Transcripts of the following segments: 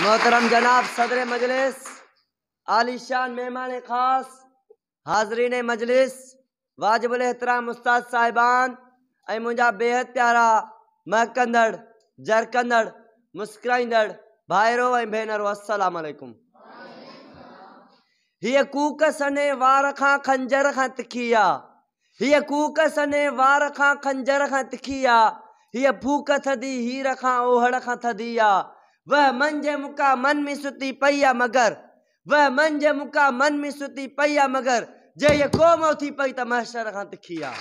मोहतरम जनाब सदर मजलिस आलिशान मेहमान खास हाजरीन मजलिस वाजबुल एहतराम उस्ताद साहिबान ए मुझा बेहद प्यारा महकंदड़ जरकंदड़ मुस्कराईंदड़ भाइरो ए भेनरो असलाम ये कूक सने वार खा खंजर खा तिखी ये कूक सने वार खा खंजर खा तिखी ये हीअ फूक थधी हीर खा ओहड़ खा थदी आहे वह मन जमुका मन में सुती पैया मगर वह मन जमुका मन में सुती पैया मगर जय कोम थी पई त महशर खां तिखिया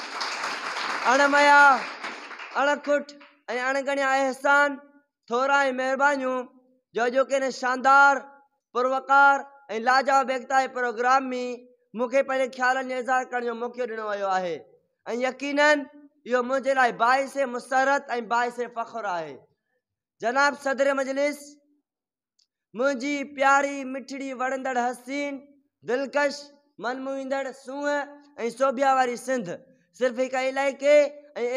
अणमया अणखुट ऐं अणगणिया अहसान थोरा ऐं महिरबानियूं जो जो किन शानदार पुरवकार लाजा लाजवाब एकता प्रोग्राम में मूंखे पंहिंजे ख़्यालनि जो इज़हार करण जो मौक़ो ॾिनो वियो आहे ऐं यकीननि इहो मुंहिंजे लाइ बाहिस मुसरत ऐं बाहिस फ़खुरु आहे जनाब सदर मजलिस मुझी प्यारी मिठड़ी वड़ंदड़ हसीन दिलकश मनमोहींदड़ सूह ऐं सोभिया वारी सिंध सिर्फ एक इलाके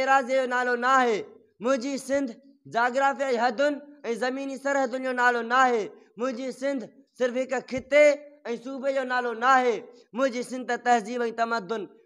एराजे नालो ना है मुझी सिंध जाग्राफिया हदुनि ज़मीनी सरहद जो नालो ना है मुझी सिंध सिर्फ एक ख़िते सूबे जो नालो ना है मुझी सिंध तहज़ीब तमदुन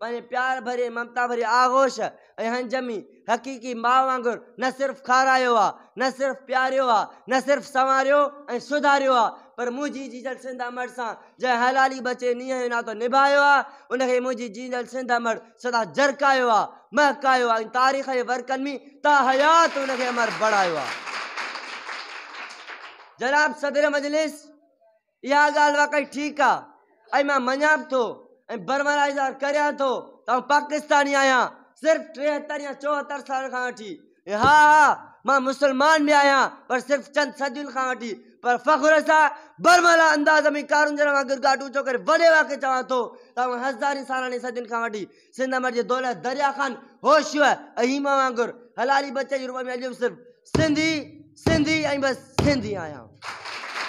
पे प्यार भरे ममता भरे आगोश ऐं हंजमी हक़ीक़ी माँ वगुर न सिर्फ़ खारा न सिर्फ़ प्यारो आ न सिर्फ संवार ऐं सुधारियो पर मुझी जीजल सिंधा मर्द से जै हलाली बचे नीह ना तो निभा जीजल सिंधा मर सदा जरका महका तारीख़ के वर्कन में ता हयात उन अमर बढ़ाया जनाब सदर मजलिस इहा ॻाल्हि वाकई ठीक आहे ऐं मां बर्मराइज़र करियां थो पाकिस्तानी आया सिर्फ टेहत्तर या चौहत्तर साल का वी हाँ हाँ मैं मुसलमान भी आया पर सिर्फ चंद सदियुनि का वी पर फ़ख्र सां बर्मला अंदाज़ में कारून कारुंजर मां गिरगाटू चओ कर वॾे वाके चवां थो तव्हां हज़ारी सालानी सदियुनि का वठी सिंध मर्ज दौलत दरिया ख़ान होश अहीमा वांगुरु हलाली बच्चे जे रूप में अॼु सिर्फ सिंधी सिंधी ऐं बसि सिंधी आया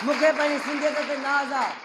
मूंखे पंहिंजी सिंधियत ते नाज़ आहे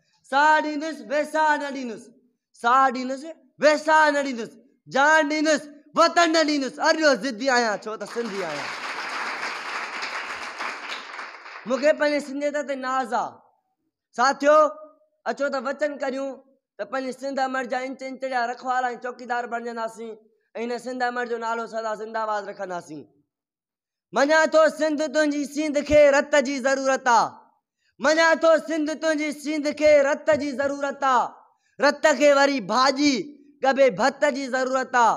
साहुा न ॾींदुसि साहु न ॾींदुसि पंहिंजे सिंधीयत ते नाज़ आहे छा थियो अचो त वचन करियूं त पंहिंजी सिंध अमर जा इंचिंचा रखवाल ऐं चौकीदार बणजंदासीं ऐं हिन सिंध अमर जो नालो सदा सिंदवाज़ रखंदासीं सिंध खे रत जी ज़रूरत आहे मना तो सिंध तुझी सिंध के रत की ज़रूरत आ रत के वरी भाजी कबे भत की ज़रूरत आ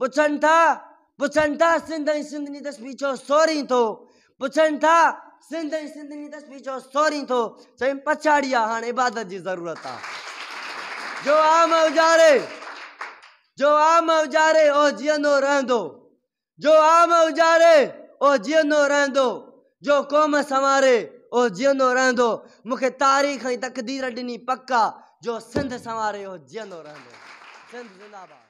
पुछन था पुछन था सिंध सिंध नी तस्वीर छो सोरी तो पुछन था सिंध सिंध नी तस्वीर छो सोरी तो चई पछाड़ी आहे हाणे इबादत जी ज़रूरत आ जो आम उजारे जो आम उजारे ओ जियनो रहंदो जो आम उजारे ओ जियनो रहंदो जो कोम संवारे उहो जीअंदो रहंदो मूंखे तारीख़ ऐं तकदीर ॾिनी पका जो सिंध सवारे जीअंदो रहंदो सिंध ज़िंदाबाद